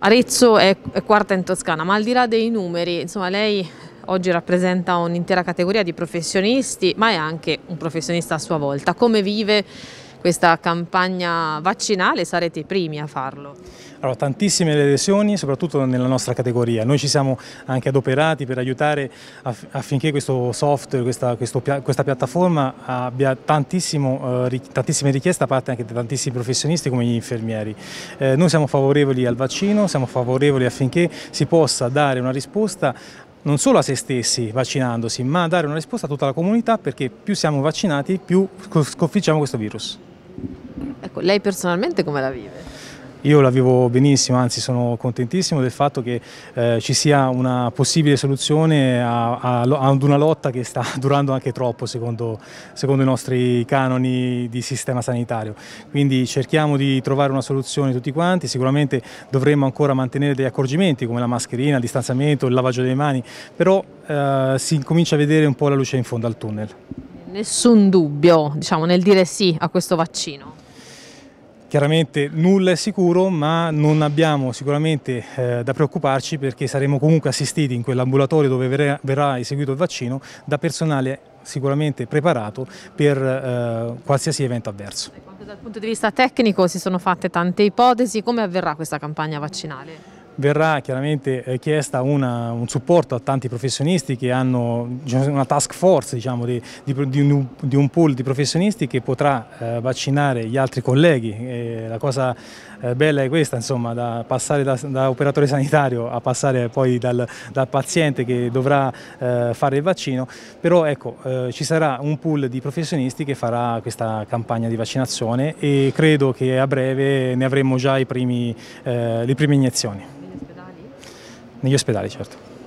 Arezzo è quarta in Toscana, ma al di là dei numeri, insomma, lei oggi rappresenta un'intera categoria di professionisti, ma è anche un professionista a sua volta. Come vive questa campagna vaccinale sarete i primi a farlo. Allora, tantissime le lesioni, soprattutto nella nostra categoria. Noi ci siamo anche adoperati per aiutare aff affinché questo software, questa, questo, questa piattaforma abbia eh, tantissime richieste da parte anche di tantissimi professionisti come gli infermieri. Eh, noi siamo favorevoli al vaccino, siamo favorevoli affinché si possa dare una risposta non solo a se stessi vaccinandosi, ma dare una risposta a tutta la comunità perché più siamo vaccinati più sconfiggiamo questo virus. Ecco, lei personalmente come la vive? Io la vivo benissimo, anzi sono contentissimo del fatto che eh, ci sia una possibile soluzione ad una lotta che sta durando anche troppo secondo, secondo, i nostri canoni di sistema sanitario. Quindi cerchiamo di trovare una soluzione tutti quanti, sicuramente dovremmo ancora mantenere degli accorgimenti come la mascherina, il distanziamento, il lavaggio delle mani, però eh, si comincia a vedere un po' la luce in fondo al tunnel. Nessun dubbio diciamo, nel dire sì a questo vaccino. Chiaramente nulla è sicuro, ma non abbiamo sicuramente eh, da preoccuparci perché saremo comunque assistiti in quell'ambulatorio dove verrà, verrà eseguito il vaccino da personale sicuramente preparato per eh, qualsiasi evento avverso. Dal punto di vista tecnico si sono fatte tante ipotesi, come avverrà questa campagna vaccinale? verrà chiaramente eh, chiesta una, un supporto a tanti professionisti che hanno diciamo, una task force diciamo, di, di, di, un, di, un, pool di professionisti che potrà eh, vaccinare gli altri colleghi. E la cosa eh, bella è questa, insomma, da passare da, da, operatore sanitario a passare poi dal, dal paziente che dovrà eh, fare il vaccino, però ecco, eh, ci sarà un pool di professionisti che farà questa campagna di vaccinazione e credo che a breve ne avremo già primi, eh, le prime iniezioni. Negli ospedali, certo.